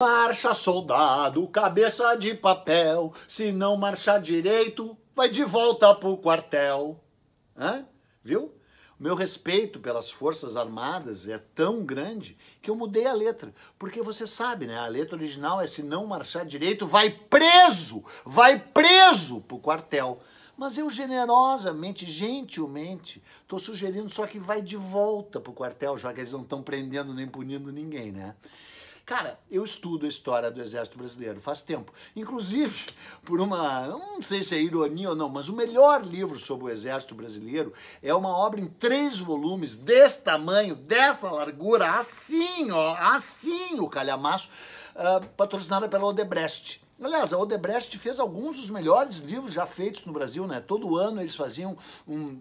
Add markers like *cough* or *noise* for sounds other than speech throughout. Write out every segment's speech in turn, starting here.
Marcha, soldado, cabeça de papel. Se não marchar direito, vai de volta pro quartel. Hã? Viu? meu respeito pelas Forças Armadas é tão grande que eu mudei a letra. Porque você sabe, né? A letra original é se não marchar direito, vai preso! Vai preso pro quartel. Mas eu generosamente, gentilmente, estou sugerindo só que vai de volta pro quartel, já que eles não estão prendendo nem punindo ninguém, né? Cara, eu estudo a história do Exército Brasileiro faz tempo. Inclusive, *laughs* por uma. Não sei se é ironia ou não, mas o melhor livro sobre o Exército Brasileiro é uma obra em três volumes, desse tamanho, dessa largura, assim, ó, assim o calhamaço, uh, patrocinada pela Odebrecht. Aliás, a Odebrecht fez alguns dos melhores livros já feitos no Brasil, né? Todo ano eles faziam um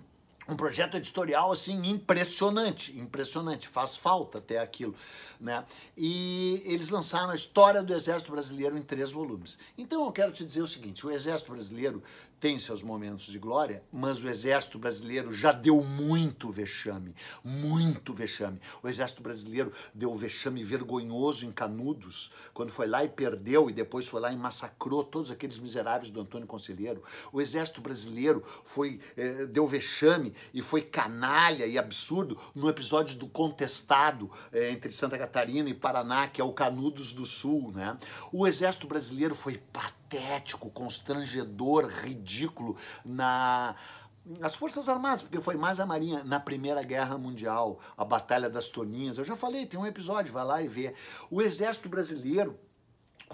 um projeto editorial assim impressionante, impressionante, faz falta até aquilo, né? E eles lançaram a história do Exército Brasileiro em três volumes. Então eu quero te dizer o seguinte: o Exército Brasileiro tem seus momentos de glória, mas o Exército Brasileiro já deu muito vexame, muito vexame. O Exército Brasileiro deu vexame vergonhoso em Canudos, quando foi lá e perdeu e depois foi lá e massacrou todos aqueles miseráveis do Antônio Conselheiro. O Exército Brasileiro foi eh, deu vexame e foi canalha e absurdo no episódio do contestado é, entre Santa Catarina e Paraná, que é o Canudos do Sul, né? O exército brasileiro foi patético, constrangedor, ridículo na as Forças Armadas, porque foi mais a Marinha na Primeira Guerra Mundial, a Batalha das Toninhas. Eu já falei, tem um episódio, vai lá e vê. O Exército Brasileiro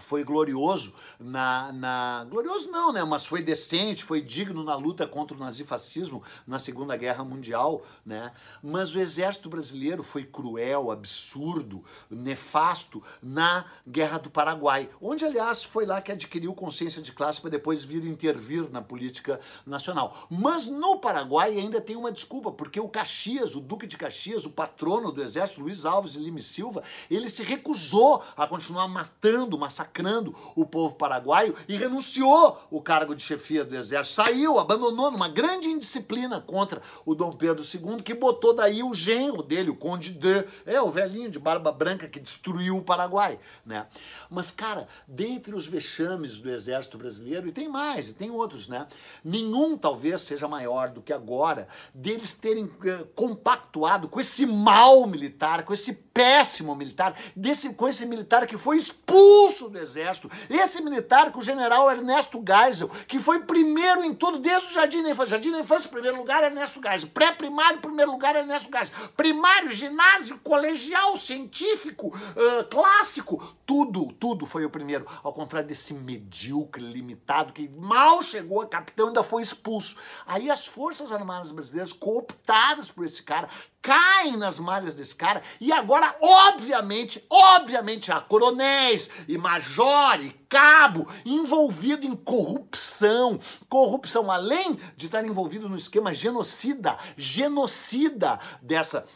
foi glorioso na, na, glorioso não né mas foi decente foi digno na luta contra o nazifascismo na segunda guerra mundial né mas o exército brasileiro foi cruel absurdo nefasto na guerra do Paraguai onde aliás foi lá que adquiriu consciência de classe para depois vir intervir na política nacional mas no Paraguai ainda tem uma desculpa porque o Caxias o duque de Caxias o patrono do exército Luiz Alves e Lime Silva ele se recusou a continuar matando massacrando massacrando o povo paraguaio e renunciou o cargo de chefia do exército. Saiu, abandonou numa grande indisciplina contra o Dom Pedro II, que botou daí o genro dele, o Conde de, é o velhinho de barba branca que destruiu o Paraguai, né? Mas cara, dentre os vexames do exército brasileiro, e tem mais, e tem outros, né? Nenhum talvez seja maior do que agora deles terem eh, compactuado com esse mal militar, com esse péssimo militar, desse com esse militar que foi expulso do Exército. Esse militar que o general Ernesto Geisel, que foi primeiro em tudo, desde o Jardim da Infância. Jardim da Infância, primeiro lugar, Ernesto Geisel. Pré-primário, primeiro lugar, Ernesto Geisel. Primário, ginásio, colegial, científico, uh, clássico, tudo, tudo foi o primeiro. Ao contrário desse medíocre, limitado, que mal chegou a capitão ainda foi expulso. Aí as Forças Armadas Brasileiras, cooptadas por esse cara, caem nas malhas desse cara e agora, obviamente, obviamente há coronéis e major e cabo envolvido em corrupção, corrupção além de estar envolvido no esquema genocida, genocida dessa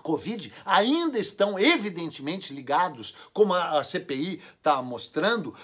Covid ainda estão evidentemente ligados, como a, CPI está mostrando,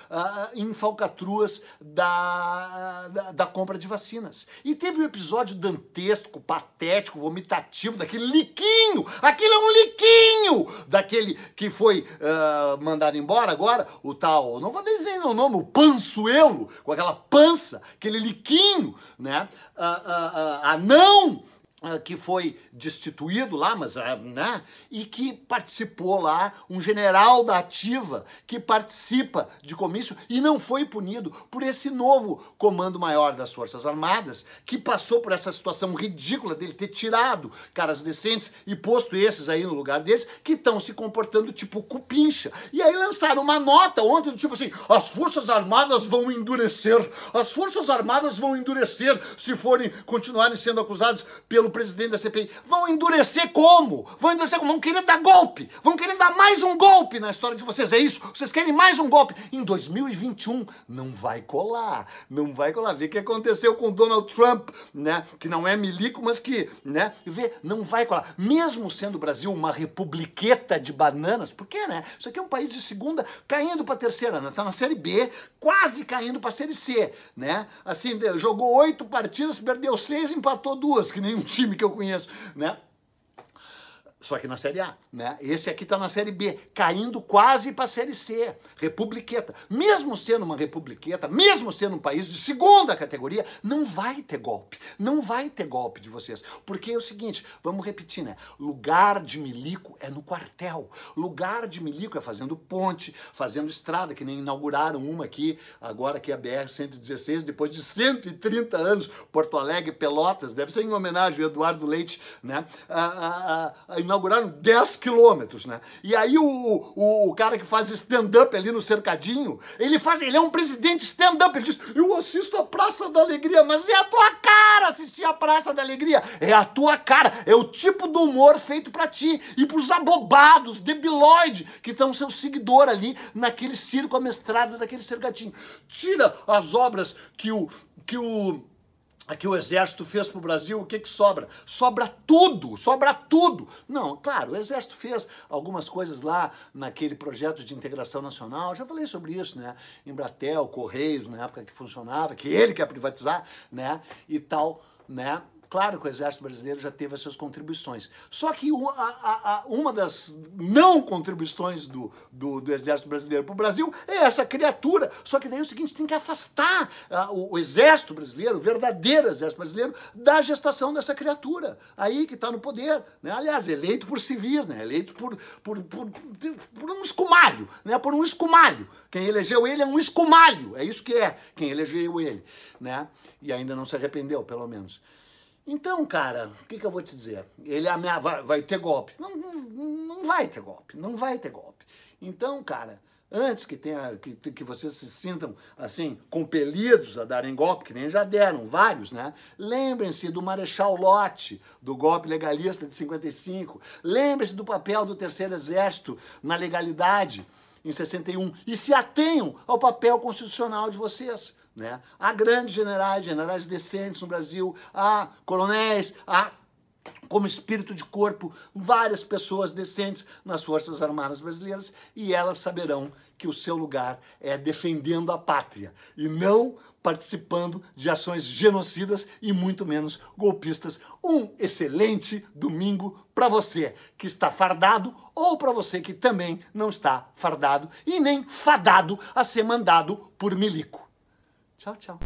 em falcatruas da, da, da, compra de vacinas. E teve um episódio dantesco, patético, vomitativo, daquele liquinho, aquilo é um liquinho, daquele que foi uh, mandado embora agora, o tal, não vou dizer o nome, o pansuelo, com aquela pança, aquele liquinho, né, uh, uh, uh anão, ah, que foi destituído lá, mas ah, né, e que participou lá um general da ativa que participa de comício e não foi punido por esse novo comando maior das Forças Armadas que passou por essa situação ridícula dele ter tirado caras decentes e posto esses aí no lugar deles que estão se comportando tipo cupincha. E aí lançaram uma nota ontem do tipo assim: as Forças Armadas vão endurecer, as Forças Armadas vão endurecer se forem continuarem sendo acusados pelo presidente da CPI. Vão endurecer como? Vão endurecer como? Vão querer dar golpe! Vão querer dar mais um golpe na história de vocês. É isso? Vocês querem mais um golpe? Em 2021 não vai colar. Não vai colar. Vê o que aconteceu com Donald Trump, né? Que não é milico, mas que, né? Vê, não vai colar. Mesmo sendo o Brasil uma republiqueta de bananas, por quê, né? Isso aqui é um país de segunda caindo para terceira, né? Tá na série B, quase caindo para série C, né? Assim, jogou oito partidas, perdeu seis, empatou duas, que nem um time time que eu conheço, né? só que na Série A, né? Esse aqui está na Série B, caindo quase para Série C, republiqueta. Mesmo sendo uma republiqueta, mesmo sendo um país de segunda categoria, não vai ter golpe, não vai ter golpe de vocês. Porque é o seguinte, vamos repetir, né? Lugar de milico é no quartel, lugar de milico é fazendo ponte, fazendo estrada, que nem inauguraram uma aqui, agora que é a BR-116, depois de 130 anos, Porto Alegre, Pelotas, deve ser em homenagem ao Eduardo Leite, né? A, a, a, inauguraram 10 quilômetros, né? E aí o, o, o cara que faz stand-up ali no cercadinho, ele faz, ele é um presidente stand-up, ele diz, eu assisto a Praça da Alegria, mas é a tua cara assistir a Praça da Alegria, é a tua cara, é o tipo do humor feito para ti e pros abobados, debilóide, que estão seu seguidor ali naquele circo amestrado daquele cercadinho. Tira as obras que o que o que o exército fez para o Brasil, o que, que sobra? Sobra tudo, sobra tudo. Não, claro, o exército fez algumas coisas lá naquele projeto de integração nacional, já falei sobre isso, né? Embratel, Correios, na época que funcionava, que ele quer privatizar, né? E tal, né? Claro que o Exército Brasileiro já teve as suas contribuições. Só que uma, a, a, uma das não contribuições do, do, do Exército Brasileiro para o Brasil é essa criatura. Só que daí é o seguinte: tem que afastar o, o, Exército Brasileiro, o verdadeiro Exército Brasileiro, da gestação dessa criatura aí que está no poder. Né? Aliás, eleito por civis, né? eleito por, por, por, por um escumalho, né? por um escumalho. Quem elegeu ele é um escumalho, é isso que é quem elegeu ele. Né? E ainda não se arrependeu, pelo menos. Então, cara, o que, que eu vou te dizer? Ele amea, vai, vai ter golpe. Não, não, não vai ter golpe, não vai ter golpe. Então, cara, antes que tenha que, que vocês se sintam assim compelidos a darem golpe, que nem já deram vários, né? Lembrem-se do Marechal Lott, do golpe legalista de 55. Lembrem-se do papel do Terceiro Exército na legalidade em 61 e se atenham ao papel constitucional de vocês. Né? Há grandes generais, generais decentes no Brasil, há coronéis, há como espírito de corpo várias pessoas decentes nas Forças Armadas Brasileiras e elas saberão que o seu lugar é defendendo a pátria e não participando de ações genocidas e muito menos golpistas. Um excelente domingo para você que está fardado ou para você que também não está fardado e nem fadado a ser mandado por milico. Tchau, tchau.